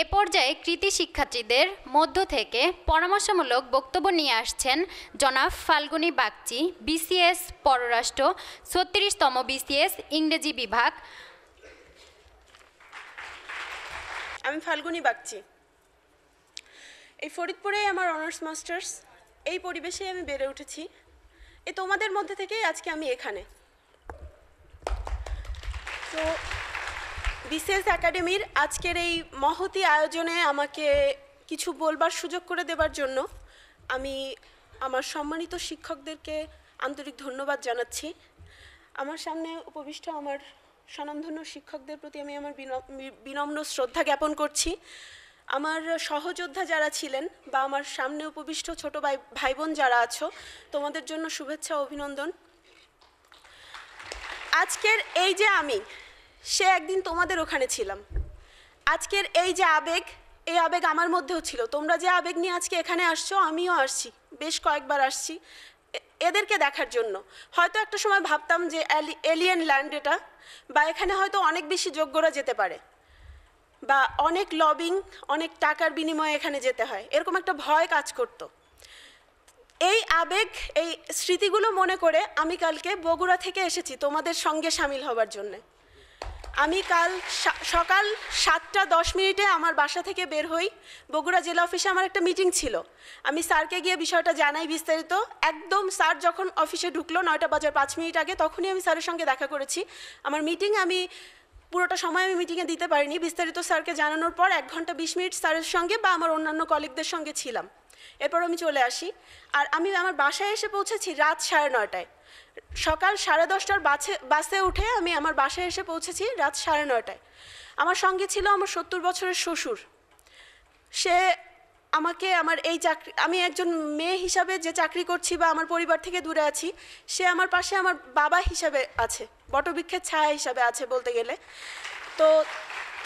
এ পর্যায়ে কৃতি শিক্ষার্থীদের মধ্য থেকে পরামর্শমূলক বক্তব্য নিয়ে আসছেন জনাব ফাল্গুনী বাগচি বিসিএস পররাষ্ট্র ছত্রিশতম বিসিএস ইংরেজি বিভাগ আমি ফাল্গুনী বাগচি এই ফরিদপুরে আমার অনার্স মাস্টার্স এই পরিবেশে আমি বেড়ে উঠেছি এ তোমাদের মধ্যে থেকেই আজকে আমি এখানে তো বিসিএস একাডেমির আজকের এই মহতি আয়োজনে আমাকে কিছু বলবার সুযোগ করে দেবার জন্য আমি আমার সম্মানিত শিক্ষকদেরকে আন্তরিক ধন্যবাদ জানাচ্ছি আমার সামনে উপবিষ্ট আমার স্বনামধন্য শিক্ষকদের প্রতি আমি আমার বিনম্র শ্রদ্ধা জ্ঞাপন করছি আমার সহযোদ্ধা যারা ছিলেন বা আমার সামনে উপবিষ্ট ছোট ভাই ভাই বোন যারা আছো তোমাদের জন্য শুভেচ্ছা অভিনন্দন আজকের এই যে আমি সে একদিন তোমাদের ওখানে ছিলাম আজকের এই যে আবেগ এই আবেগ আমার মধ্যেও ছিল তোমরা যে আবেগ নিয়ে আজকে এখানে আসছো আমিও আসছি বেশ কয়েকবার আসছি এদেরকে দেখার জন্য হয়তো একটা সময় ভাবতাম যে এলিয়েন ল্যান্ড এটা বা এখানে হয়তো অনেক বেশি যোগ্যরা যেতে পারে বা অনেক লবিং অনেক টাকার বিনিময়ে এখানে যেতে হয় এরকম একটা ভয় কাজ করতো এই আবেগ এই স্মৃতিগুলো মনে করে আমি কালকে বগুড়া থেকে এসেছি তোমাদের সঙ্গে সামিল হবার জন্যে আমি কাল সকাল সাতটা দশ মিনিটে আমার বাসা থেকে বের হই বগুড়া জেলা অফিসে আমার একটা মিটিং ছিল আমি স্যারকে গিয়ে বিষয়টা জানাই বিস্তারিত একদম স্যার যখন অফিসে ঢুকলো নয়টা বাজার পাঁচ মিনিট আগে তখনই আমি স্যারের সঙ্গে দেখা করেছি আমার মিটিং আমি পুরোটা সময় আমি মিটিংয়ে দিতে পারিনি বিস্তারিত স্যারকে জানানোর পর এক ঘন্টা বিশ মিনিট স্যারের সঙ্গে বা আমার অন্যান্য কলিগদের সঙ্গে ছিলাম এরপর আমি চলে আসি আর আমি আমার বাসায় এসে পৌঁছেছি রাত সাড়ে নয়টায় সকাল সাড়ে দশটার বাসে বাসে উঠে আমি আমার বাসায় এসে পৌঁছেছি রাত সাড়ে নয়টায় আমার সঙ্গে ছিল আমার সত্তর বছরের শ্বশুর সে আমাকে আমার এই চাকরি আমি একজন মেয়ে হিসাবে যে চাকরি করছি বা আমার পরিবার থেকে দূরে আছি সে আমার পাশে আমার বাবা হিসাবে আছে বটবৃক্ষের ছায়া হিসাবে আছে বলতে গেলে তো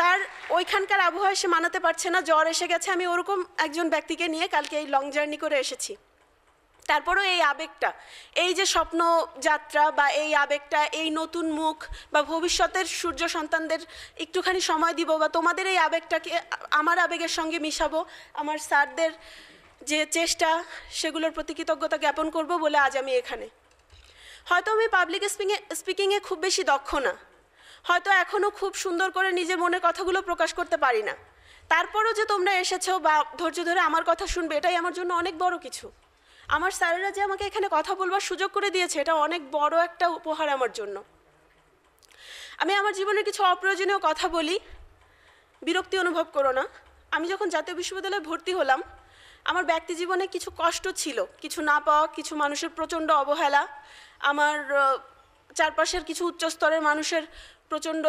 তার ওইখানকার আবহাওয়া সে মানাতে পারছে না জ্বর এসে গেছে আমি ওরকম একজন ব্যক্তিকে নিয়ে কালকে এই লং জার্নি করে এসেছি তারপরও এই আবেগটা এই যে স্বপ্ন যাত্রা বা এই আবেগটা এই নতুন মুখ বা ভবিষ্যতের সূর্য সন্তানদের একটুখানি সময় দিব বা তোমাদের এই আবেগটাকে আমার আবেগের সঙ্গে মিশাবো আমার স্যারদের যে চেষ্টা সেগুলোর প্রতি কৃতজ্ঞতা জ্ঞাপন করবো বলে আজ আমি এখানে হয়তো আমি পাবলিক স্পিকিংয়ে স্পিকিংয়ে খুব বেশি দক্ষ না হয়তো এখনও খুব সুন্দর করে নিজের মনের কথাগুলো প্রকাশ করতে পারি না তারপরও যে তোমরা এসেছো বা ধৈর্য ধরে আমার কথা শুনবে এটাই আমার জন্য অনেক বড় কিছু আমার স্যারেরা যে আমাকে এখানে কথা বলবার সুযোগ করে দিয়েছে এটা অনেক বড় একটা উপহার আমার জন্য আমি আমার জীবনের কিছু অপ্রয়োজনীয় কথা বলি বিরক্তি অনুভব করো না আমি যখন জাতীয় বিশ্ববিদ্যালয়ে ভর্তি হলাম আমার ব্যক্তি জীবনে কিছু কষ্ট ছিল কিছু না পাওয়া কিছু মানুষের প্রচণ্ড অবহেলা আমার চারপাশের কিছু উচ্চস্তরের মানুষের প্রচণ্ড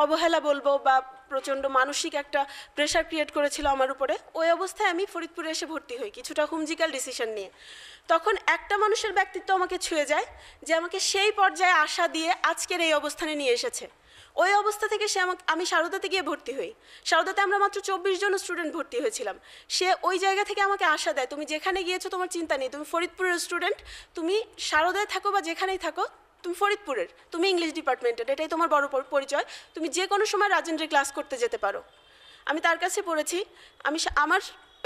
অবহেলা বলবো বা প্রচণ্ড মানসিক একটা প্রেশার ক্রিয়েট করেছিল আমার উপরে ওই অবস্থায় আমি ফরিদপুরে এসে ভর্তি হই কিছুটা হুমজিক্যাল ডিসিশন নিয়ে তখন একটা মানুষের ব্যক্তিত্ব আমাকে ছুঁয়ে যায় যে আমাকে সেই পর্যায়ে আশা দিয়ে আজকের এই অবস্থানে নিয়ে এসেছে ওই অবস্থা থেকে সে আমাকে আমি সারদাতে গিয়ে ভর্তি হই সারদাতে আমরা মাত্র চব্বিশ জন স্টুডেন্ট ভর্তি হয়েছিলাম সে ওই জায়গা থেকে আমাকে আশা দেয় তুমি যেখানে গিয়েছো তোমার চিন্তা নেই তুমি ফরিদপুরের স্টুডেন্ট তুমি সারদায় থাকো বা যেখানেই থাকো তুমি ফরিদপুরের তুমি ইংলিশ ডিপার্টমেন্টের এটাই তোমার বড় পরিচয় তুমি যে কোনো সময় রাজেন্দ্রের ক্লাস করতে যেতে পারো আমি তার কাছে পড়েছি আমি আমার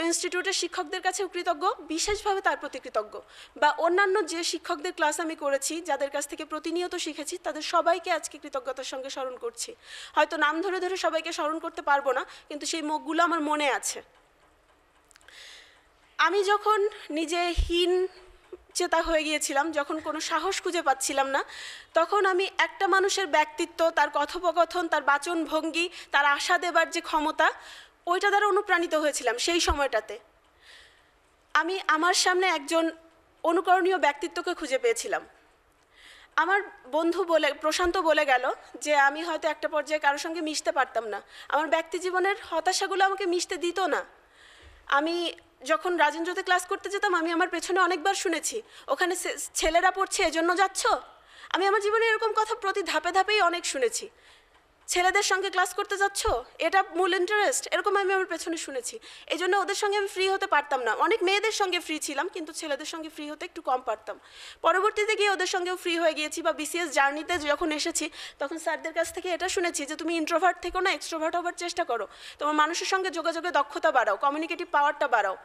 ইনস্টিটিউটের শিক্ষকদের কাছে কৃতজ্ঞ বিশেষভাবে তার প্রতি কৃতজ্ঞ বা অন্যান্য যে শিক্ষকদের ক্লাস আমি করেছি যাদের কাছ থেকে প্রতিনিয়ত শিখেছি তাদের সবাইকে আজকে কৃতজ্ঞতার সঙ্গে স্মরণ করছি হয়তো নাম ধরে ধরে সবাইকে স্মরণ করতে পারবো না কিন্তু সেই মুখগুলো আমার মনে আছে আমি যখন নিজে হীন চেতা হয়ে গিয়েছিলাম যখন কোনো সাহস খুঁজে পাচ্ছিলাম না তখন আমি একটা মানুষের ব্যক্তিত্ব তার কথোপকথন তার বাচন ভঙ্গি তার আশা দেবার যে ক্ষমতা ওইটা দ্বারা অনুপ্রাণিত হয়েছিলাম সেই সময়টাতে আমি আমার সামনে একজন অনুকরণীয় ব্যক্তিত্বকে খুঁজে পেয়েছিলাম আমার বন্ধু বলে প্রশান্ত বলে গেল যে আমি হয়তো একটা পর্যায়ে কারোর সঙ্গে মিশতে পারতাম না আমার ব্যক্তি জীবনের হতাশাগুলো আমাকে মিশতে দিত না আমি যখন রাজেন্দ্রতে ক্লাস করতে যেতাম আমি আমার পেছনে অনেকবার শুনেছি ওখানে ছেলেরা পড়ছে এজন্য যাচ্ছ আমি আমার জীবনে এরকম কথা প্রতি ধাপে ধাপেই অনেক শুনেছি ছেলেদের সঙ্গে ক্লাস করতে যাচ্ছ এটা মূল ইন্টারেস্ট এরকম আমি আমার পেছনে শুনেছি এই জন্য ওদের সঙ্গে আমি ফ্রি হতে পারতাম না অনেক মেয়েদের সঙ্গে ফ্রি ছিলাম কিন্তু ছেলেদের সঙ্গে ফ্রি হতে একটু কম পারতাম পরবর্তীতে গিয়ে ওদের সঙ্গেও ফ্রি হয়ে গিয়েছি বা বিসিএস জার্নিতে যখন এসেছি তখন স্যারদের কাছ থেকে এটা শুনেছি যে তুমি ইন্ট্রোভার্ট থেকেও না এক্সট্রোভার্ট হওয়ার চেষ্টা করো তোমার মানুষের সঙ্গে যোগাযোগে দক্ষতা বাড়াও কমিউনিকেটিভ পাওয়ারটা বাড়াও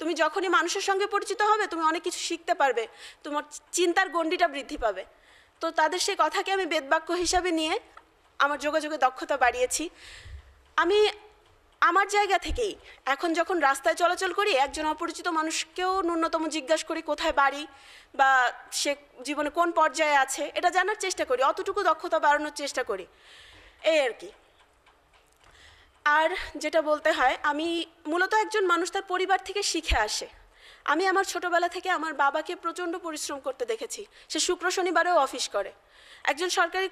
তুমি যখনই মানুষের সঙ্গে পরিচিত হবে তুমি অনেক কিছু শিখতে পারবে তোমার চিন্তার গণ্ডিটা বৃদ্ধি পাবে তো তাদের সেই কথাকে আমি বেদবাক্য হিসাবে নিয়ে আমার যোগাযোগে দক্ষতা বাড়িয়েছি আমি আমার জায়গা থেকেই এখন যখন রাস্তায় চলাচল করি একজন অপরিচিত মানুষকেও ন্যূনতম জিজ্ঞাসা করি কোথায় বাড়ি বা সে জীবনে কোন পর্যায়ে আছে এটা জানার চেষ্টা করি অতটুকু দক্ষতা বাড়ানোর চেষ্টা করি এই আর কি আর যেটা বলতে হয় আমি মূলত একজন মানুষ তার পরিবার থেকে শিখে আসে আমি আমার ছোটবেলা থেকে আমার বাবাকে প্রচণ্ড পরিশ্রম করতে দেখেছি সে শুক্র শনিবারেও অফিস করে একজন সরকারি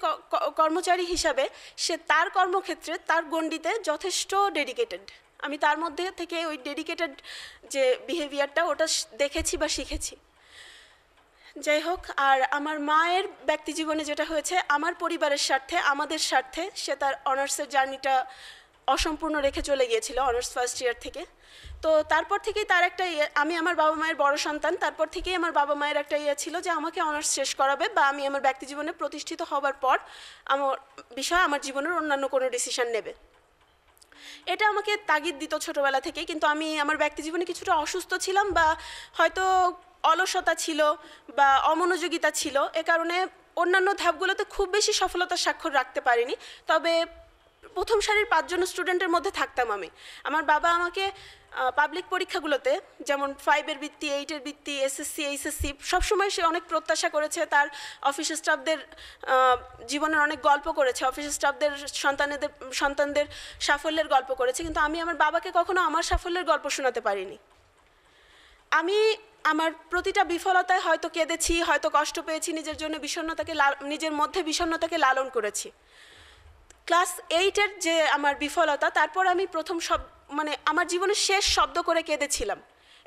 কর্মচারী হিসাবে সে তার কর্মক্ষেত্রে তার গণ্ডিতে যথেষ্ট ডেডিকেটেড আমি তার মধ্যে থেকে ওই ডেডিকেটেড যে বিহেভিয়ারটা ওটা দেখেছি বা শিখেছি যাই হোক আর আমার মায়ের ব্যক্তি জীবনে যেটা হয়েছে আমার পরিবারের স্বার্থে আমাদের স্বার্থে সে তার অনার্সের জার্নিটা অসম্পূর্ণ রেখে চলে গিয়েছিল অনার্স ফার্স্ট ইয়ার থেকে তো তারপর থেকেই তার একটা ইয়ে আমি আমার বাবা মায়ের বড় সন্তান তারপর থেকেই আমার বাবা মায়ের একটা ইয়ে ছিল যে আমাকে অনার্স শেষ করাবে বা আমি আমার ব্যক্তি জীবনে প্রতিষ্ঠিত হবার পর আমার বিষয়ে আমার জীবনের অন্যান্য কোনো ডিসিশন নেবে এটা আমাকে তাগিদ দিত ছোটোবেলা থেকে কিন্তু আমি আমার ব্যক্তি জীবনে কিছুটা অসুস্থ ছিলাম বা হয়তো অলসতা ছিল বা অমনোযোগিতা ছিল এ কারণে অন্যান্য ধাপগুলোতে খুব বেশি সফলতার স্বাক্ষর রাখতে পারিনি তবে প্রথম সারির পাঁচজন স্টুডেন্টের মধ্যে থাকতাম আমি আমার বাবা আমাকে পাবলিক পরীক্ষাগুলোতে যেমন ফাইভের বৃত্তি এইটের বৃত্তি এসএসসি এইচএসসি সবসময় সে অনেক প্রত্যাশা করেছে তার অফিস স্টাফদের জীবনের অনেক গল্প করেছে অফিস স্টাফদের সন্তানেদের সন্তানদের সাফল্যের গল্প করেছে কিন্তু আমি আমার বাবাকে কখনো আমার সাফল্যের গল্প শোনাতে পারিনি আমি আমার প্রতিটা বিফলতায় হয়তো কেঁদেছি হয়তো কষ্ট পেয়েছি নিজের জন্য বিষণ্ণতাকে নিজের মধ্যে বিষণ্ণতাকে লালন করেছি ক্লাস এইটের যে আমার বিফলতা তারপর আমি প্রথম সব মানে আমার জীবনের শেষ শব্দ করে কেঁদেছিলাম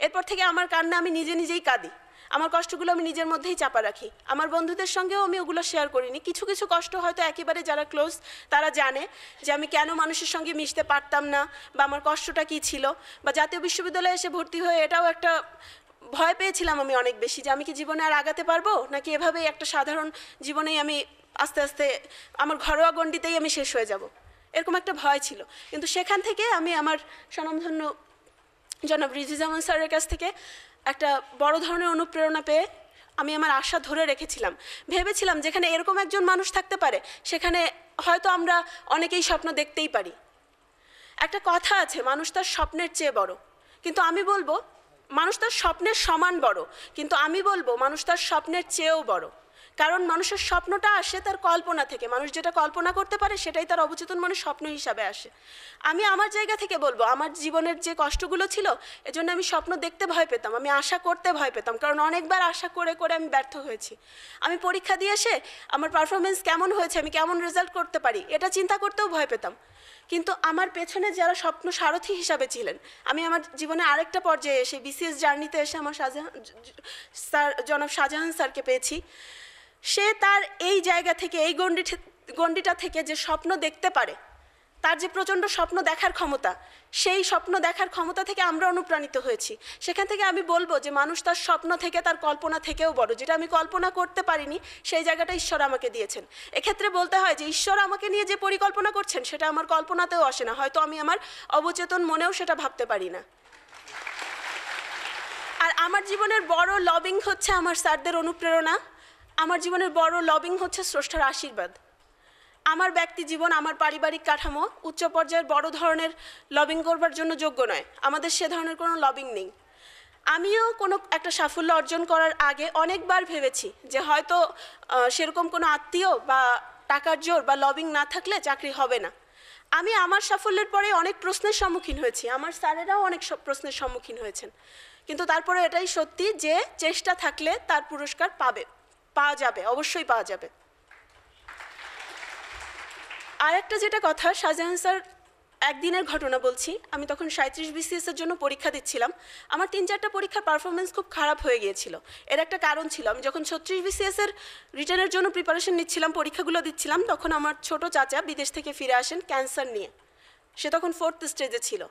এরপর থেকে আমার কান্না আমি নিজে নিজেই কাঁদি আমার কষ্টগুলো আমি নিজের মধ্যেই চাপা রাখি আমার বন্ধুদের সঙ্গেও আমি ওগুলো শেয়ার করিনি কিছু কিছু কষ্ট হয়তো একেবারে যারা ক্লোজ তারা জানে যে আমি কেন মানুষের সঙ্গে মিশতে পারতাম না বা আমার কষ্টটা কী ছিল বা জাতীয় বিশ্ববিদ্যালয়ে এসে ভর্তি হয়ে এটাও একটা ভয় পেয়েছিলাম আমি অনেক বেশি যে আমি কি জীবনে আর আগাতে পারবো নাকি এভাবেই একটা সাধারণ জীবনেই আমি আস্তে আস্তে আমার ঘরোয়া গণ্ডিতেই আমি শেষ হয়ে যাব এরকম একটা ভয় ছিল কিন্তু সেখান থেকে আমি আমার স্বনামধন্য জনাব রিজিজামান স্যারের কাছ থেকে একটা বড় ধরনের অনুপ্রেরণা পেয়ে আমি আমার আশা ধরে রেখেছিলাম ভেবেছিলাম যেখানে এরকম একজন মানুষ থাকতে পারে সেখানে হয়তো আমরা অনেকেই স্বপ্ন দেখতেই পারি একটা কথা আছে মানুষ তার স্বপ্নের চেয়ে বড় কিন্তু আমি বলবো মানুষ তার স্বপ্নের সমান বড় কিন্তু আমি বলবো মানুষ তার স্বপ্নের চেয়েও বড় কারণ মানুষের স্বপ্নটা আসে তার কল্পনা থেকে মানুষ যেটা কল্পনা করতে পারে সেটাই তার অবচেতন মনে স্বপ্ন হিসাবে আসে আমি আমার জায়গা থেকে বলবো আমার জীবনের যে কষ্টগুলো ছিল এজন্য আমি স্বপ্ন দেখতে ভয় পেতাম আমি আশা করতে ভয় পেতাম কারণ অনেকবার আশা করে করে আমি ব্যর্থ হয়েছি আমি পরীক্ষা দিয়ে এসে আমার পারফরমেন্স কেমন হয়েছে আমি কেমন রেজাল্ট করতে পারি এটা চিন্তা করতেও ভয় পেতাম কিন্তু আমার পেছনে যারা স্বপ্ন সারথী হিসাবে ছিলেন আমি আমার জীবনে আরেকটা পর্যায়ে এসে বিসিএস জার্নিতে এসে আমার শাহজাহান স্যার জনাব শাহজাহান স্যারকে পেয়েছি সে তার এই জায়গা থেকে এই গণ্ডি গণ্ডিটা থেকে যে স্বপ্ন দেখতে পারে তার যে প্রচণ্ড স্বপ্ন দেখার ক্ষমতা সেই স্বপ্ন দেখার ক্ষমতা থেকে আমরা অনুপ্রাণিত হয়েছি সেখান থেকে আমি বলবো যে মানুষ তার স্বপ্ন থেকে তার কল্পনা থেকেও বড় যেটা আমি কল্পনা করতে পারিনি সেই জায়গাটা ঈশ্বর আমাকে দিয়েছেন এক্ষেত্রে বলতে হয় যে ঈশ্বর আমাকে নিয়ে যে পরিকল্পনা করছেন সেটা আমার কল্পনাতেও আসে না হয়তো আমি আমার অবচেতন মনেও সেটা ভাবতে পারি না আর আমার জীবনের বড় লবিং হচ্ছে আমার স্যারদের অনুপ্রেরণা আমার জীবনের বড় লবিং হচ্ছে স্রষ্টার আশীর্বাদ আমার ব্যক্তি জীবন আমার পারিবারিক কাঠামো উচ্চ পর্যায়ের বড় ধরনের লবিং করবার জন্য যোগ্য নয় আমাদের সে ধরনের কোনো লবিং নেই আমিও কোনো একটা সাফল্য অর্জন করার আগে অনেকবার ভেবেছি যে হয়তো সেরকম কোনো আত্মীয় বা টাকার জোর বা লবিং না থাকলে চাকরি হবে না আমি আমার সাফল্যের পরে অনেক প্রশ্নের সম্মুখীন হয়েছি আমার স্যারেরাও অনেক প্রশ্নের সম্মুখীন হয়েছেন কিন্তু তারপরে এটাই সত্যি যে চেষ্টা থাকলে তার পুরস্কার পাবে পাওয়া যাবে অবশ্যই পাওয়া যাবে আর একটা যেটা কথা শাহজাহান স্যার একদিনের ঘটনা বলছি আমি তখন সাঁত্রিশ বিসিএসের জন্য পরীক্ষা দিচ্ছিলাম আমার তিন চারটা পরীক্ষার পারফরমেন্স খুব খারাপ হয়ে গিয়েছিল এর একটা কারণ ছিল আমি যখন ছত্রিশ বিসিএসের রিটার্নের জন্য প্রিপারেশন নিচ্ছিলাম পরীক্ষাগুলো দিচ্ছিলাম তখন আমার ছোট চাচা বিদেশ থেকে ফিরে আসেন ক্যান্সার নিয়ে সে তখন ফোর্থ স্টেজে ছিল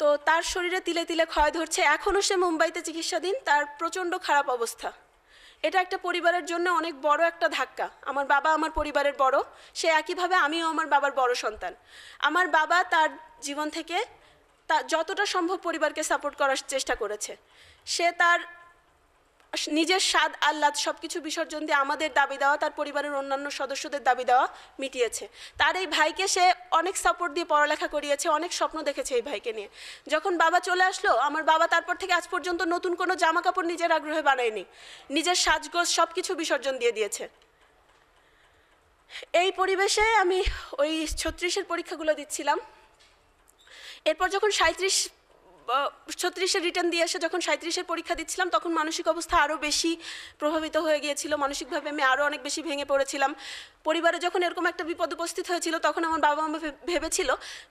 তো তার শরীরে তিলে তিলে ক্ষয় ধরছে এখনও সে মুম্বাইতে চিকিৎসাধীন তার প্রচণ্ড খারাপ অবস্থা এটা একটা পরিবারের জন্য অনেক বড় একটা ধাক্কা আমার বাবা আমার পরিবারের বড় সে একইভাবে আমিও আমার বাবার বড় সন্তান আমার বাবা তার জীবন থেকে তা যতটা সম্ভব পরিবারকে সাপোর্ট করার চেষ্টা করেছে সে তার নিজের স্বাদ আহ্লাদ সব কিছু বিসর্জন দিয়ে আমাদের দাবি দেওয়া তার পরিবারের অন্যান্য সদস্যদের দাবি দেওয়া মিটিয়েছে তার এই ভাইকে সে অনেক সাপোর্ট দিয়ে পড়ালেখা করিয়েছে অনেক স্বপ্ন দেখেছে এই ভাইকে নিয়ে যখন বাবা চলে আসলো আমার বাবা তারপর থেকে আজ পর্যন্ত নতুন কোনো জামা কাপড় নিজের আগ্রহে বানায়নি নিজের সাজগোজ সব কিছু বিসর্জন দিয়ে দিয়েছে এই পরিবেশে আমি ওই ছত্রিশের পরীক্ষাগুলো দিচ্ছিলাম এরপর যখন সাঁত্রিশ ছত্রিশের রিটার্ন দিয়ে এসে যখন সাঁত্রিশের পরীক্ষা দিচ্ছিলাম তখন মানসিক অবস্থা আরও বেশি প্রভাবিত হয়ে গিয়েছিল মানসিকভাবে আমি আরও অনেক বেশি ভেঙে পড়েছিলাম পরিবারে যখন এরকম একটা বিপদ উপস্থিত হয়েছিল তখন আমার বাবা মা ভেবেছিল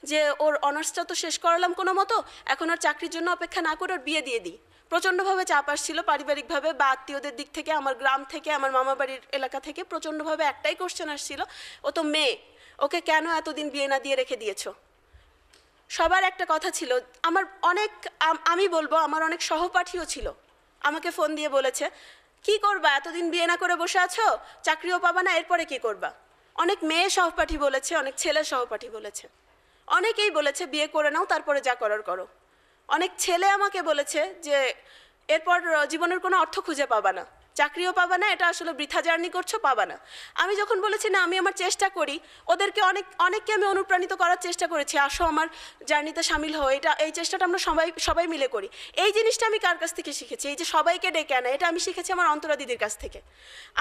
যে ওর অনার্সটা তো শেষ করালাম কোনো মতো এখন আর চাকরির জন্য অপেক্ষা না করে ওর বিয়ে দিয়ে দিই প্রচণ্ডভাবে চাপ আসছিল পারিবারিকভাবে বা আত্মীয়দের দিক থেকে আমার গ্রাম থেকে আমার মামা বাড়ির এলাকা থেকে প্রচণ্ডভাবে একটাই কোশ্চেন আসছিল ও তো মেয়ে ওকে কেন এতদিন বিয়ে না দিয়ে রেখে দিয়েছো সবার একটা কথা ছিল আমার অনেক আমি বলবো আমার অনেক সহপাঠীও ছিল আমাকে ফোন দিয়ে বলেছে কি করবা এতদিন বিয়ে না করে বসে আছো চাকরিও পাবা না এরপরে কি করবা অনেক মেয়ে সহপাঠী বলেছে অনেক ছেলে সহপাঠী বলেছে অনেকেই বলেছে বিয়ে করে নাও তারপরে যা করার করো অনেক ছেলে আমাকে বলেছে যে এরপর জীবনের কোনো অর্থ খুঁজে পাবা না চাকরিও পাবা না এটা আসলে বৃথা জার্নি করছো পাবা না আমি যখন বলেছি না আমি আমার চেষ্টা করি ওদেরকে অনেক অনেককে আমি অনুপ্রাণিত করার চেষ্টা করেছি আসো আমার জার্নিতে সামিল হো এটা এই চেষ্টাটা আমরা সবাই সবাই মিলে করি এই জিনিসটা আমি কার কাছ থেকে শিখেছি এই যে সবাইকে ডেকে আনা এটা আমি শিখেছি আমার অন্তরা দিদির কাছ থেকে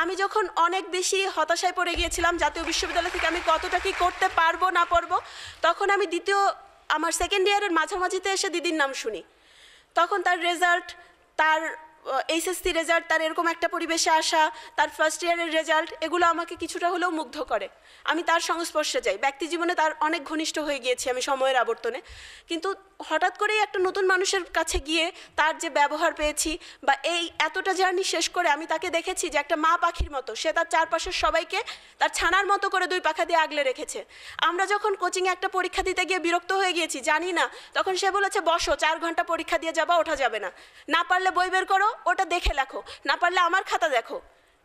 আমি যখন অনেক বেশি হতাশায় পড়ে গিয়েছিলাম জাতীয় বিশ্ববিদ্যালয় থেকে আমি কতটা কি করতে পারবো না পারবো তখন আমি দ্বিতীয় আমার সেকেন্ড ইয়ারের মাঝামাঝিতে এসে দিদির নাম শুনি তখন তার রেজাল্ট তার এইচএসসি রেজাল্ট তার এরকম একটা পরিবেশে আসা তার ফার্স্ট ইয়ারের রেজাল্ট এগুলো আমাকে কিছুটা হলেও মুগ্ধ করে আমি তার সংস্পর্শে যাই ব্যক্তি জীবনে তার অনেক ঘনিষ্ঠ হয়ে গিয়েছি আমি সময়ের আবর্তনে কিন্তু হঠাৎ করেই একটা নতুন মানুষের কাছে গিয়ে তার যে ব্যবহার পেয়েছি বা এই এতটা জার্নি শেষ করে আমি তাকে দেখেছি যে একটা মা পাখির মতো সে তার চারপাশের সবাইকে তার ছানার মতো করে দুই পাখা দিয়ে আগলে রেখেছে আমরা যখন কোচিংয়ে একটা পরীক্ষা দিতে গিয়ে বিরক্ত হয়ে গিয়েছি জানি না তখন সে বলেছে বসো চার ঘন্টা পরীক্ষা দিয়ে যাবা ওঠা যাবে না না পারলে বই বের করো ওটা দেখে লেখো না পারলে আমার খাতা দেখো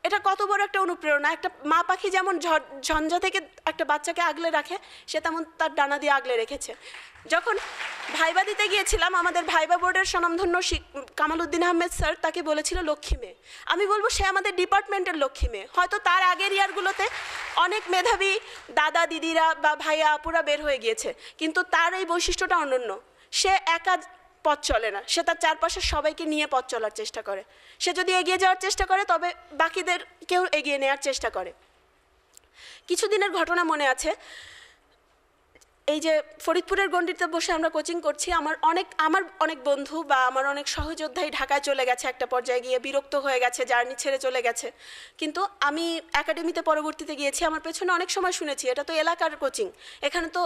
এটা কত বড় একটা অনুপ্রেরণা একটা মা পাখি যেমন ঝঞ্ঝা থেকে একটা বাচ্চাকে আগলে রাখে সে তেমন তার ডানা দিয়ে আগলে রেখেছে যখন ভাইবা দিতে গিয়েছিলাম আমাদের ভাইবা বোর্ডের স্বনামধন্য কামাল উদ্দিন আহমেদ স্যার তাকে বলেছিল লক্ষ্মী মেয়ে আমি বলবো সে আমাদের ডিপার্টমেন্টের লক্ষ্মী মেয়ে হয়তো তার আগের ইয়ারগুলোতে অনেক মেধাবী দাদা দিদিরা বা ভাইয়া আপুরা বের হয়ে গিয়েছে কিন্তু তার এই বৈশিষ্ট্যটা অনন্য সে একা পথ চলে না সে তার চারপাশের সবাইকে নিয়ে পথ চলার চেষ্টা করে সে যদি এগিয়ে যাওয়ার চেষ্টা করে তবে বাকিদের কেউ এগিয়ে নেওয়ার চেষ্টা করে কিছুদিনের ঘটনা মনে আছে এই যে ফরিদপুরের গণ্ডিতে বসে আমরা কোচিং করছি আমার অনেক আমার অনেক বন্ধু বা আমার অনেক সহযোদ্ধাই ঢাকায় চলে গেছে একটা পর্যায়ে গিয়ে বিরক্ত হয়ে গেছে জার্নি ছেড়ে চলে গেছে কিন্তু আমি একাডেমিতে পরবর্তীতে গিয়েছি আমার পেছনে অনেক সময় শুনেছি এটা তো এলাকার কোচিং এখানে তো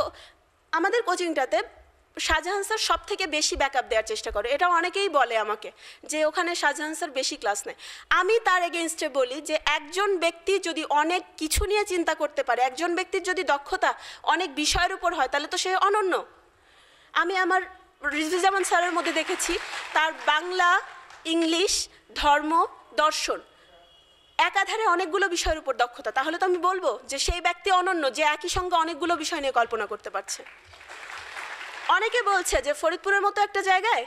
আমাদের কোচিংটাতে শাহজাহান স্যার সব থেকে বেশি ব্যাকআপ দেওয়ার চেষ্টা করে এটা অনেকেই বলে আমাকে যে ওখানে শাহজাহান স্যার বেশি ক্লাস নেয় আমি তার এগেনস্টে বলি যে একজন ব্যক্তি যদি অনেক কিছু নিয়ে চিন্তা করতে পারে একজন ব্যক্তির যদি দক্ষতা অনেক বিষয়ের উপর হয় তাহলে তো সে অনন্য আমি আমার রিজুজামান স্যারের মধ্যে দেখেছি তার বাংলা ইংলিশ ধর্ম দর্শন একাধারে অনেকগুলো বিষয়ের উপর দক্ষতা তাহলে তো আমি বলবো যে সেই ব্যক্তি অনন্য যে একই সঙ্গে অনেকগুলো বিষয় নিয়ে কল্পনা করতে পারছে অনেকে বলছে যে ফরিদপুরের মতো একটা জায়গায়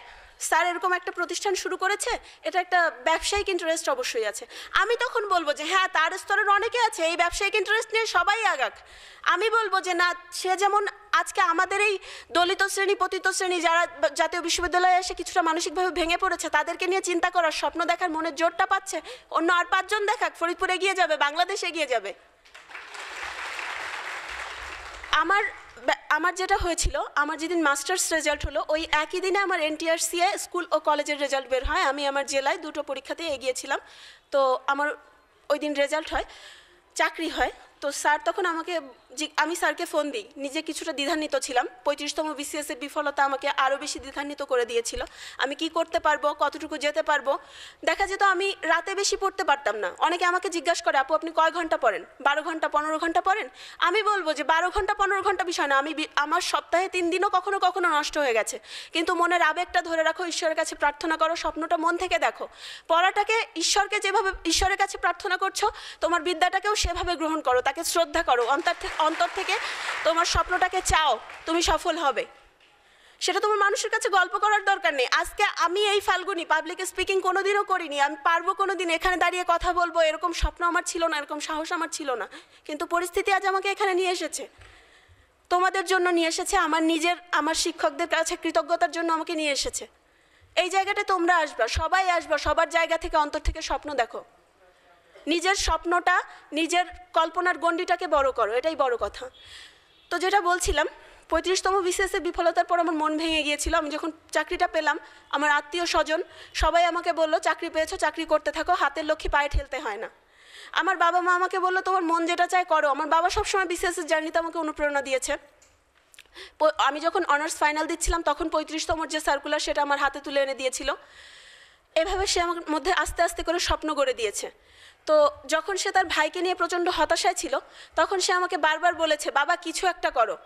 স্যার এরকম একটা প্রতিষ্ঠান শুরু করেছে এটা একটা ব্যবসায়িক ইন্টারেস্ট অবশ্যই আছে আমি তখন বলবো যে হ্যাঁ তার স্তরের অনেকে আছে এই ব্যবসায়িক ইন্টারেস্ট নিয়ে সবাই আগাক আমি বলবো যে না সে যেমন আজকে আমাদের এই দলিত শ্রেণী পতিত শ্রেণী যারা জাতীয় বিশ্ববিদ্যালয়ে এসে কিছুটা মানসিকভাবে ভেঙে পড়েছে তাদেরকে নিয়ে চিন্তা করার স্বপ্ন দেখার মনের জোরটা পাচ্ছে অন্য আর পাঁচজন দেখাক ফরিদপুরে গিয়ে যাবে বাংলাদেশে গিয়ে যাবে আমার আমার যেটা হয়েছিল আমার যেদিন মাস্টার্স রেজাল্ট হলো ওই একই দিনে আমার এনটিআরসিএ স্কুল ও কলেজের রেজাল্ট বের হয় আমি আমার জেলায় দুটো পরীক্ষাতে এগিয়েছিলাম তো আমার ওই দিন রেজাল্ট হয় চাকরি হয় তো স্যার তখন আমাকে আমি স্যারকে ফোন দিই নিজে কিছুটা দ্বিধান্বিত ছিলাম পঁয়ত্রিশতম বিসিএসের বিফলতা আমাকে আরও বেশি দ্বিধান্বিত করে দিয়েছিল আমি কি করতে পারবো কতটুকু যেতে পারবো দেখা যেত আমি রাতে বেশি পড়তে পারতাম না অনেকে আমাকে জিজ্ঞাসা করে আপু আপনি কয় ঘন্টা পড়েন বারো ঘন্টা পনেরো ঘন্টা পড়েন আমি বলবো যে বারো ঘন্টা পনেরো ঘন্টা বিষয় না আমি আমার সপ্তাহে তিন দিনও কখনো কখনো নষ্ট হয়ে গেছে কিন্তু মনের আবেগটা ধরে রাখো ঈশ্বরের কাছে প্রার্থনা করো স্বপ্নটা মন থেকে দেখো পড়াটাকে ঈশ্বরকে যেভাবে ঈশ্বরের কাছে প্রার্থনা করছো তোমার বিদ্যাটাকেও সেভাবে গ্রহণ করো তাকে শ্রদ্ধা করো অন্তর অন্তর থেকে তোমার স্বপ্নটাকে চাও তুমি সফল হবে সেটা তোমার মানুষের কাছে গল্প করার দরকার নেই আজকে আমি এই ফাল্গুনি পাবলিক স্পিকিং কোনোদিনও করিনি আমি পারবো কোনো দিন এখানে দাঁড়িয়ে কথা বলবো এরকম স্বপ্ন আমার ছিল না এরকম সাহস আমার ছিল না কিন্তু পরিস্থিতি আজ আমাকে এখানে নিয়ে এসেছে তোমাদের জন্য নিয়ে এসেছে আমার নিজের আমার শিক্ষকদের কাছে কৃতজ্ঞতার জন্য আমাকে নিয়ে এসেছে এই জায়গাটা তোমরা আসবা সবাই আসবা সবার জায়গা থেকে অন্তর থেকে স্বপ্ন দেখো নিজের স্বপ্নটা নিজের কল্পনার গণ্ডিটাকে বড় করো এটাই বড় কথা তো যেটা বলছিলাম পঁয়ত্রিশতম বিশেষে বিফলতার পর আমার মন ভেঙে গিয়েছিল আমি যখন চাকরিটা পেলাম আমার আত্মীয় স্বজন সবাই আমাকে বলল চাকরি পেয়েছো চাকরি করতে থাকো হাতের লক্ষ্মী পায়ে ঠেলতে হয় না আমার বাবা মা আমাকে বললো তোমার মন যেটা চায় করো আমার বাবা সবসময় বিসিএসের জার্নিতে আমাকে অনুপ্রেরণা দিয়েছে আমি যখন অনার্স ফাইনাল দিচ্ছিলাম তখন পঁয়ত্রিশতম যে সার্কুলার সেটা আমার হাতে তুলে এনে দিয়েছিল এভাবে সে আমার মধ্যে আস্তে আস্তে করে স্বপ্ন গড়ে দিয়েছে তো যখন সে তার ভাইকে নিয়ে প্রচণ্ড হতাশায় ছিল তখন সে আমাকে বারবার বলেছে বাবা কিছু একটা করো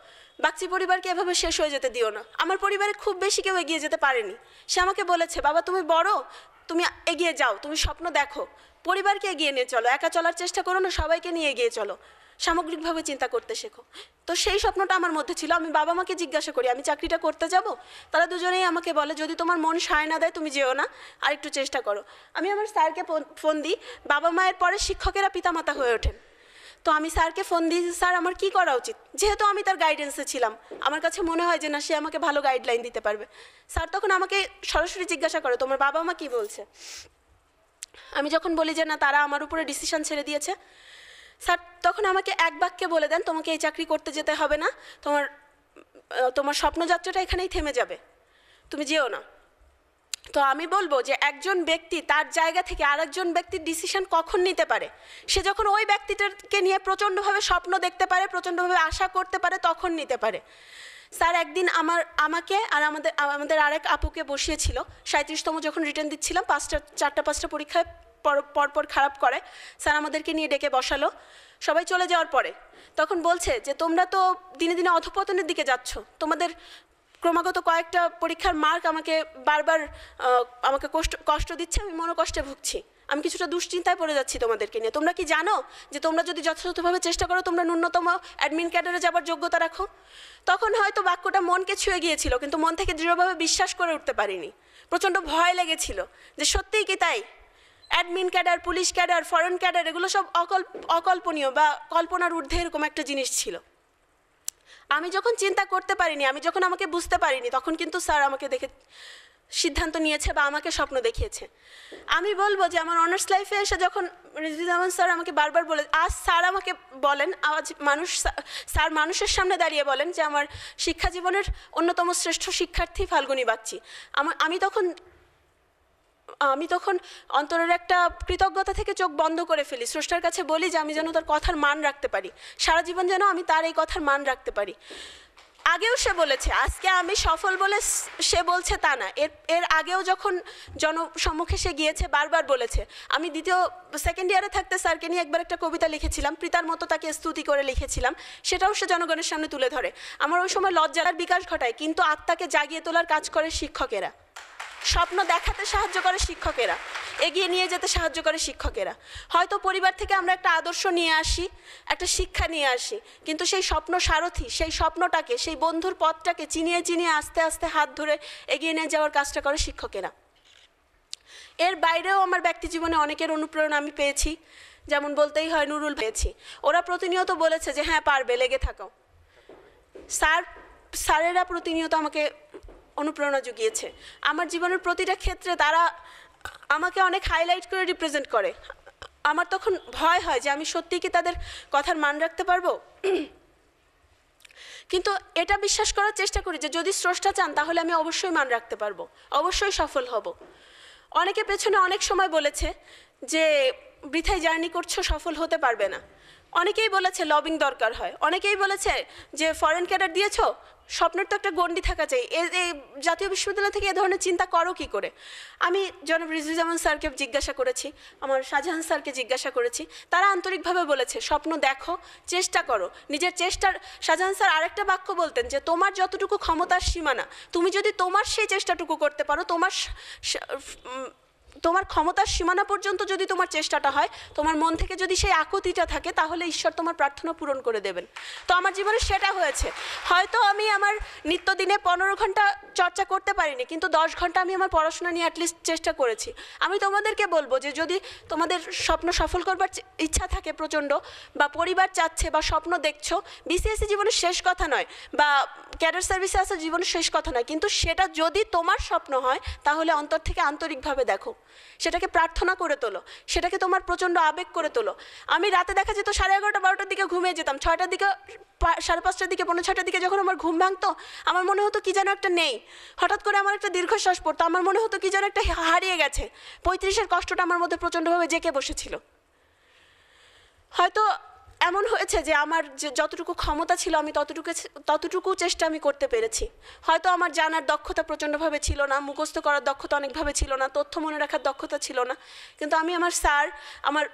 বাগচি পরিবারকে এভাবে শেষ হয়ে যেতে দিও না আমার পরিবারে খুব বেশি কেউ এগিয়ে যেতে পারেনি সে আমাকে বলেছে বাবা তুমি বড় তুমি এগিয়ে যাও তুমি স্বপ্ন দেখো পরিবারকে এগিয়ে নিয়ে চলো একা চলার চেষ্টা করো না সবাইকে নিয়ে এগিয়ে চলো সামগ্রিকভাবে চিন্তা করতে শেখো তো সেই স্বপ্নটা আমার মধ্যে ছিল আমি বাবা মাকে জিজ্ঞাসা করি আমি চাকরিটা করতে যাব তারা দুজনেই আমাকে বলে যদি তোমার মন সায় না দেয় তুমি যেও না আর একটু চেষ্টা করো আমি আমার স্যারকে ফোন দিই বাবা মায়ের পরে শিক্ষকেরা পিতামাতা হয়ে ওঠেন তো আমি স্যারকে ফোন দিই স্যার আমার কি করা উচিত যেহেতু আমি তার গাইডেন্সে ছিলাম আমার কাছে মনে হয় যে না সে আমাকে ভালো গাইডলাইন দিতে পারবে স্যার তখন আমাকে সরাসরি জিজ্ঞাসা করে তোমার বাবা মা কি বলছে আমি যখন বলি যে না তারা আমার উপরে ডিসিশন ছেড়ে দিয়েছে স্যার তখন আমাকে এক বাক্যে বলে দেন তোমাকে এই চাকরি করতে যেতে হবে না তোমার তোমার স্বপ্নযাত্রাটা এখানেই থেমে যাবে তুমি যেও না তো আমি বলবো যে একজন ব্যক্তি তার জায়গা থেকে আরেকজন ব্যক্তির ডিসিশন কখন নিতে পারে সে যখন ওই ব্যক্তিটাকে নিয়ে প্রচণ্ডভাবে স্বপ্ন দেখতে পারে প্রচণ্ডভাবে আশা করতে পারে তখন নিতে পারে স্যার একদিন আমার আমাকে আর আমাদের আমাদের আরেক আপুকে বসিয়েছিল সাঁত্রিশতম যখন রিটার্ন দিচ্ছিলাম পাঁচটা চারটা পাঁচটা পরীক্ষায় পরপর খারাপ করে স্যার আমাদেরকে নিয়ে ডেকে বসালো সবাই চলে যাওয়ার পরে তখন বলছে যে তোমরা তো দিনে দিনে অধপতনের দিকে যাচ্ছ তোমাদের ক্রমাগত কয়েকটা পরীক্ষার মার্ক আমাকে বারবার আমাকে কষ্ট কষ্ট দিচ্ছে আমি মনোকষ্টে ভুগছি আমি কিছুটা দুশ্চিন্তায় পড়ে যাচ্ছি তোমাদেরকে নিয়ে তোমরা কি জানো যে তোমরা যদি যথাযথভাবে চেষ্টা করো তোমরা ন্যূনতম অ্যাডমিন ক্যাডারে যাবার যোগ্যতা রাখো তখন হয়তো বাক্যটা মনকে ছুঁয়ে গিয়েছিল কিন্তু মন থেকে দৃঢ়ভাবে বিশ্বাস করে উঠতে পারিনি প্রচণ্ড ভয় লেগেছিল যে সত্যিই কি তাই admin cadre police cadre foreign cadre এগুলো সব অকল্পনীয় বা কল্পনার ঊর্ধ্বে এরকম একটা জিনিস ছিল আমি যখন চিন্তা করতে পারিনি আমি যখন আমাকে বুঝতে পারিনি তখন কিন্তু স্যার আমাকে দেখে সিদ্ধান্ত নিয়েছে বা আমাকে স্বপ্ন দেখিয়েছে আমি বলবো যে আমার অনার্স লাইফে এসে যখন রিজিজামান স্যার আমাকে বারবার বলে আজ স্যার আমাকে বলেন আজ মানুষ স্যার মানুষের সামনে দাঁড়িয়ে বলেন যে আমার শিক্ষা জীবনের অন্যতম শ্রেষ্ঠ শিক্ষার্থী ফাল্গুনি বাচ্চি আমি তখন আমি তখন অন্তরের একটা কৃতজ্ঞতা থেকে চোখ বন্ধ করে ফেলি স্রষ্টার কাছে বলি যে আমি যেন তার কথার মান রাখতে পারি সারা জীবন যেন আমি তার এই কথার মান রাখতে পারি আগেও সে বলেছে আজকে আমি সফল বলে সে বলছে তা না এর এর আগেও যখন জনসম্মুখে সে গিয়েছে বারবার বলেছে আমি দ্বিতীয় সেকেন্ড ইয়ারে থাকতে স্যারকে নিয়ে একবার একটা কবিতা লিখেছিলাম পিতার মতো তাকে স্তুতি করে লিখেছিলাম সেটাও সে জনগণের সামনে তুলে ধরে আমার ওই সময় লজ্জার বিকাশ ঘটায় কিন্তু আত্মাকে জাগিয়ে তোলার কাজ করে শিক্ষকেরা স্বপ্ন দেখাতে সাহায্য করে শিক্ষকেরা এগিয়ে নিয়ে যেতে সাহায্য করে শিক্ষকেরা হয়তো পরিবার থেকে আমরা একটা আদর্শ নিয়ে আসি একটা শিক্ষা নিয়ে আসি কিন্তু সেই স্বপ্ন সারথি সেই স্বপ্নটাকে সেই বন্ধুর পথটাকে চিনিয়ে চিনিয়ে আস্তে আস্তে হাত ধরে এগিয়ে নিয়ে যাওয়ার কাজটা করে শিক্ষকেরা এর বাইরেও আমার ব্যক্তি জীবনে অনেকের অনুপ্রেরণা আমি পেয়েছি যেমন বলতেই হয় নুরুল পেয়েছি ওরা প্রতিনিয়ত বলেছে যে হ্যাঁ পারবে লেগে থাকো স্যার স্যারেরা প্রতিনিয়ত আমাকে অনুপ্রেরণা জুগিয়েছে আমার জীবনের প্রতিটা ক্ষেত্রে তারা আমাকে অনেক হাইলাইট করে রিপ্রেজেন্ট করে আমার তখন ভয় হয় যে আমি সত্যি কি তাদের কথার মান রাখতে পারবো কিন্তু এটা বিশ্বাস করার চেষ্টা করি যে যদি স্রষ্টা চান তাহলে আমি অবশ্যই মান রাখতে পারবো অবশ্যই সফল হব অনেকে পেছনে অনেক সময় বলেছে যে বৃথায় জার্নি করছো সফল হতে পারবে না অনেকেই বলেছে লবিং দরকার হয় অনেকেই বলেছে যে ফরেন ক্যাডার দিয়েছ স্বপ্নের তো একটা গণ্ডি থাকা চাই এই জাতীয় বিশ্ববিদ্যালয় থেকে এ ধরনের চিন্তা করো কি করে আমি জনাব রিজুজামান স্যারকে জিজ্ঞাসা করেছি আমার শাহজাহান স্যারকে জিজ্ঞাসা করেছি তারা আন্তরিকভাবে বলেছে স্বপ্ন দেখো চেষ্টা করো নিজের চেষ্টার শাহজাহান স্যার আরেকটা বাক্য বলতেন যে তোমার যতটুকু ক্ষমতার সীমানা তুমি যদি তোমার সেই চেষ্টাটুকু করতে পারো তোমার তোমার ক্ষমতার সীমানা পর্যন্ত যদি তোমার চেষ্টাটা হয় তোমার মন থেকে যদি সেই আকুতিটা থাকে তাহলে ঈশ্বর তোমার প্রার্থনা পূরণ করে দেবেন তো আমার জীবনে সেটা হয়েছে হয়তো আমি আমার নিত্যদিনে পনেরো ঘন্টা চর্চা করতে পারিনি কিন্তু দশ ঘন্টা আমি আমার পড়াশোনা নিয়ে অ্যাটলিস্ট চেষ্টা করেছি আমি তোমাদেরকে বলবো যে যদি তোমাদের স্বপ্ন সফল করবার ইচ্ছা থাকে প্রচণ্ড বা পরিবার চাচ্ছে বা স্বপ্ন দেখছো বিসিএসসি e জীবনের শেষ কথা নয় বা ক্যাডার সার্ভিসে আসা জীবনের শেষ কথা নয় কিন্তু সেটা যদি তোমার স্বপ্ন হয় তাহলে অন্তর থেকে আন্তরিকভাবে দেখো সেটাকে প্রার্থনা করে তোলো সেটাকে তোমার প্রচণ্ড আবেগ করে তোলো আমি রাতে দেখা যেত সাড়ে এগারোটা বারোটার দিকে ঘুমিয়ে যেতাম ছয়টার দিকে সাড়ে পাঁচটার দিকে পনেরো ছটার দিকে যখন আমার ঘুম ভাঙতো আমার মনে হতো কি যেন একটা নেই হঠাৎ করে আমার একটা দীর্ঘশ্বাস পড়তো আমার মনে হতো কি যেন একটা হারিয়ে গেছে পঁয়ত্রিশের কষ্টটা আমার মধ্যে প্রচণ্ডভাবে জেঁকে বসেছিল হয়তো এমন হয়েছে যে আমার যতটুকু ক্ষমতা ছিল আমি ততটুকু ততটুকু চেষ্টা আমি করতে পেরেছি হয়তো আমার জানার দক্ষতা প্রচণ্ডভাবে ছিল না মুখস্থ করার দক্ষতা অনেকভাবে ছিল না তথ্য মনে রাখার দক্ষতা ছিল না কিন্তু আমি আমার স্যার আমার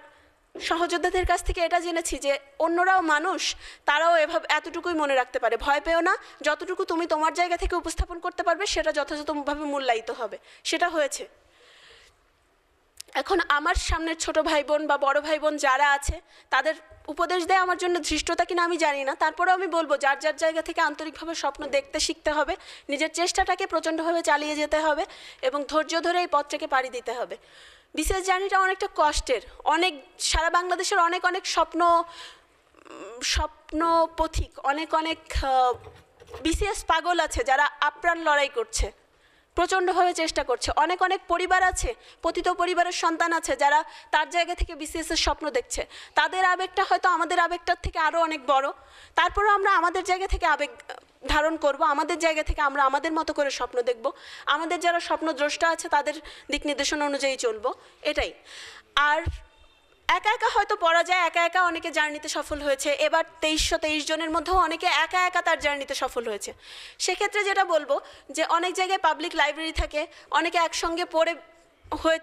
সহযোদ্ধাদের কাছ থেকে এটা জেনেছি যে অন্যরাও মানুষ তারাও এভাবে এতটুকুই মনে রাখতে পারে ভয় পেও না যতটুকু তুমি তোমার জায়গা থেকে উপস্থাপন করতে পারবে সেটা যথাযথভাবে মূল্যায়িত হবে সেটা হয়েছে এখন আমার সামনের ছোট ভাই বোন বা বড় ভাই বোন যারা আছে তাদের উপদেশ দেয় আমার জন্য ধৃষ্টতা কিনা আমি জানি না তারপরেও আমি বলবো যার যার জায়গা থেকে আন্তরিকভাবে স্বপ্ন দেখতে শিখতে হবে নিজের চেষ্টাটাকে প্রচণ্ডভাবে চালিয়ে যেতে হবে এবং ধৈর্য ধরে এই পথটাকে পাড়ি দিতে হবে বিশেষ জার্নিটা অনেকটা কষ্টের অনেক সারা বাংলাদেশের অনেক অনেক স্বপ্ন স্বপ্ন পথিক অনেক অনেক বিশেষ পাগল আছে যারা আপ্রাণ লড়াই করছে প্রচণ্ডভাবে চেষ্টা করছে অনেক অনেক পরিবার আছে পতিত পরিবারের সন্তান আছে যারা তার জায়গা থেকে বিসিএসের স্বপ্ন দেখছে তাদের আবেগটা হয়তো আমাদের আবেগটার থেকে আরও অনেক বড় তারপরেও আমরা আমাদের জায়গা থেকে আবেগ ধারণ করব আমাদের জায়গা থেকে আমরা আমাদের মতো করে স্বপ্ন দেখব আমাদের যারা স্বপ্নদ্রষ্টা আছে তাদের দিক নির্দেশনা অনুযায়ী চলব এটাই আর একা একা হয়তো পড়া যায় একা একা অনেকে জার্নিতে সফল হয়েছে এবার তেইশশো তেইশ জনের মধ্যেও অনেকে একা একা তার জার্নিতে সফল হয়েছে সেক্ষেত্রে যেটা বলবো যে অনেক জায়গায় পাবলিক লাইব্রেরি থাকে অনেকে একসঙ্গে পড়ে হয়ে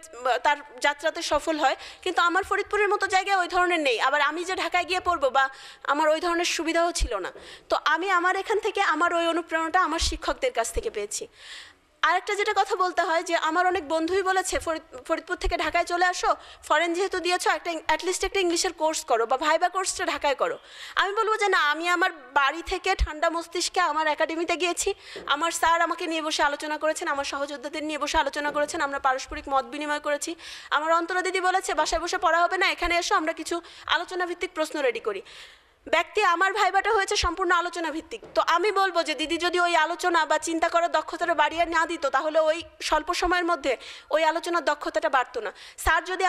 তার যাত্রাতে সফল হয় কিন্তু আমার ফরিদপুরের মতো জায়গায় ওই ধরনের নেই আবার আমি যে ঢাকায় গিয়ে পড়বো বা আমার ওই ধরনের সুবিধাও ছিল না তো আমি আমার এখান থেকে আমার ওই অনুপ্রেরণাটা আমার শিক্ষকদের কাছ থেকে পেয়েছি আরেকটা যেটা কথা বলতে হয় যে আমার অনেক বন্ধুই বলেছে ফরিদপুর থেকে ঢাকায় চলে আসো ফরেন যেহেতু দিয়েছো একটা অ্যাটলিস্ট একটা ইংলিশের কোর্স করো বা ভাইবা কোর্সটা ঢাকায় করো আমি বলবো যে না আমি আমার বাড়ি থেকে ঠান্ডা মস্তিষ্কে আমার একাডেমিতে গিয়েছি আমার স্যার আমাকে নিয়ে বসে আলোচনা করেছেন আমার সহযোদ্ধাদের নিয়ে বসে আলোচনা করেছেন আমরা পারস্পরিক মত বিনিময় করেছি আমার অন্তরা দিদি বলেছে বাসায় বসে পড়া হবে না এখানে এসো আমরা কিছু আলোচনা ভিত্তিক প্রশ্ন রেডি করি ব্যক্তি আমার ভাইবাটা হয়েছে সম্পূর্ণ আলোচনা ভিত্তিক তো আমি বলবো যে দিদি যদি ওই আলোচনা বা চিন্তা করার দক্ষতাটা বাড়িয়ে না দিত তাহলে ওই স্বল্প সময়ের মধ্যে ওই আলোচনার দক্ষতাটা বাড়তো না স্যার যদি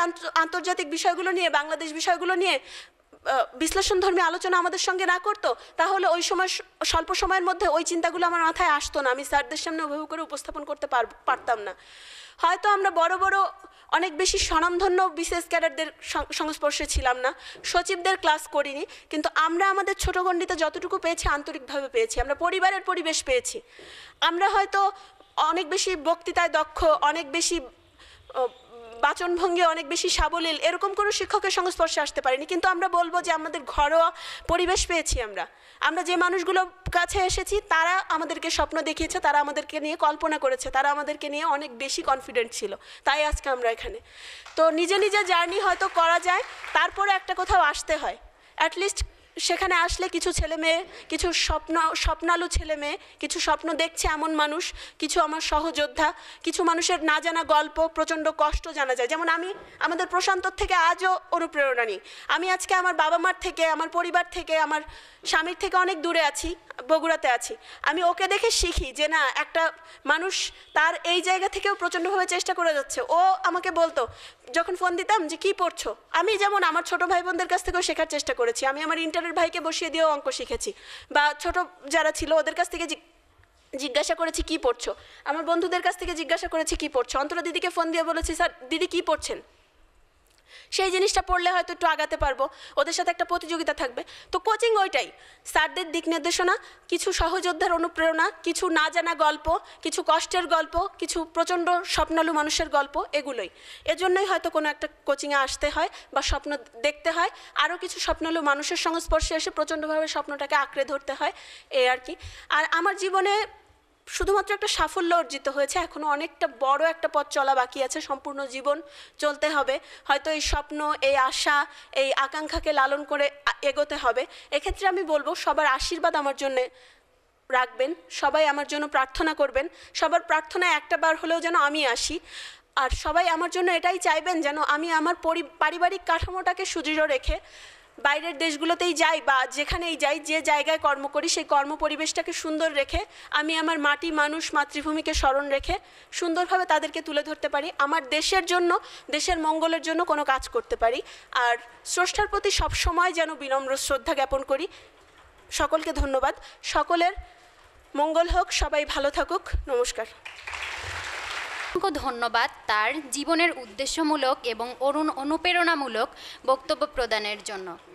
আন্তর্জাতিক বিষয়গুলো নিয়ে বাংলাদেশ বিষয়গুলো নিয়ে বিশ্লেষণ ধর্মী আলোচনা আমাদের সঙ্গে না করতো তাহলে ওই সময় স্বল্প সময়ের মধ্যে ওই চিন্তাগুলো আমার মাথায় আসতো না আমি স্যারদের সামনে ওভাবে করে উপস্থাপন করতে পারতাম না হয়তো আমরা বড় বড় অনেক বেশি স্বনামধন্য বিশেষ ক্যাডারদের সংস্পর্শে ছিলাম না সচিবদের ক্লাস করিনি কিন্তু আমরা আমাদের ছোটো গণ্ডিতে যতটুকু পেয়েছি আন্তরিকভাবে পেয়েছি আমরা পরিবারের পরিবেশ পেয়েছি আমরা হয়তো অনেক বেশি বক্তৃতায় দক্ষ অনেক বেশি বাচন ভঙ্গি অনেক বেশি সাবলীল এরকম কোনো শিক্ষকের সংস্পর্শে আসতে পারিনি কিন্তু আমরা বলবো যে আমাদের ঘরোয়া পরিবেশ পেয়েছি আমরা আমরা যে মানুষগুলো কাছে এসেছি তারা আমাদেরকে স্বপ্ন দেখিয়েছে তারা আমাদেরকে নিয়ে কল্পনা করেছে তারা আমাদেরকে নিয়ে অনেক বেশি কনফিডেন্ট ছিল তাই আজকে আমরা এখানে তো নিজে নিজে জার্নি হয়তো করা যায় তারপরে একটা কোথাও আসতে হয় অ্যাটলিস্ট সেখানে আসলে কিছু ছেলে মেয়ে কিছু স্বপ্ন স্বপ্নালু ছেলে মেয়ে কিছু স্বপ্ন দেখছে এমন মানুষ কিছু আমার সহযোদ্ধা কিছু মানুষের না জানা গল্প প্রচণ্ড কষ্ট জানা যায় যেমন আমি আমাদের প্রশান্তর থেকে আজও অনুপ্রেরণা নিই আমি আজকে আমার বাবা মার থেকে আমার পরিবার থেকে আমার স্বামীর থেকে অনেক দূরে আছি বগুড়াতে আছি আমি ওকে দেখে শিখি যে না একটা মানুষ তার এই জায়গা থেকেও প্রচণ্ডভাবে চেষ্টা করে যাচ্ছে ও আমাকে বলতো যখন ফোন দিতাম যে কি পড়ছো আমি যেমন আমার ছোট ভাই বোনদের কাছ থেকেও শেখার চেষ্টা করেছি আমি আমার ইন্টারের ভাইকে বসিয়ে দিয়েও অঙ্ক শিখেছি বা ছোট যারা ছিল ওদের কাছ থেকে জিজ্ঞাসা করেছি কি পড়ছো আমার বন্ধুদের কাছ থেকে জিজ্ঞাসা করেছি কি পড়ছো অন্তরা দিদিকে ফোন দিয়ে বলেছি স্যার দিদি কি পড়ছেন সেই জিনিসটা পড়লে হয়তো একটু আগাতে পারবো ওদের সাথে একটা প্রতিযোগিতা থাকবে তো কোচিং ওইটাই স্যারদের দিক নির্দেশনা কিছু সহযোদ্ধার অনুপ্রেরণা কিছু না জানা গল্প কিছু কষ্টের গল্প কিছু প্রচণ্ড স্বপ্নালু মানুষের গল্প এগুলোই এজন্যই হয়তো কোনো একটা কোচিংয়ে আসতে হয় বা স্বপ্ন দেখতে হয় আরও কিছু স্বপ্নালু মানুষের সংস্পর্শে এসে প্রচণ্ডভাবে স্বপ্নটাকে আঁকড়ে ধরতে হয় এই আর কি আর আমার জীবনে শুধুমাত্র একটা সাফল্য অর্জিত হয়েছে এখনও অনেকটা বড় একটা পথ চলা বাকি আছে সম্পূর্ণ জীবন চলতে হবে হয়তো এই স্বপ্ন এই আশা এই আকাঙ্ক্ষাকে লালন করে এগোতে হবে এক্ষেত্রে আমি বলবো সবার আশীর্বাদ আমার জন্যে রাখবেন সবাই আমার জন্য প্রার্থনা করবেন সবার প্রার্থনা একটা বার হলেও যেন আমি আসি আর সবাই আমার জন্য এটাই চাইবেন যেন আমি আমার পারিবারিক কাঠামোটাকে সুদৃঢ় রেখে বাইরের দেশগুলোতেই যাই বা যেখানেই যাই যে জায়গায় কর্ম করি সেই কর্ম পরিবেশটাকে সুন্দর রেখে আমি আমার মাটি মানুষ মাতৃভূমিকে স্মরণ রেখে সুন্দরভাবে তাদেরকে তুলে ধরতে পারি আমার দেশের জন্য দেশের মঙ্গলের জন্য কোনো কাজ করতে পারি আর স্রষ্টার প্রতি সবসময় যেন বিনম্র শ্রদ্ধা জ্ঞাপন করি সকলকে ধন্যবাদ সকলের মঙ্গল হোক সবাই ভালো থাকুক নমস্কার অসংখ্য ধন্যবাদ তার জীবনের উদ্দেশ্যমূলক এবং অরুণ অনুপ্রেরণামূলক বক্তব্য প্রদানের জন্য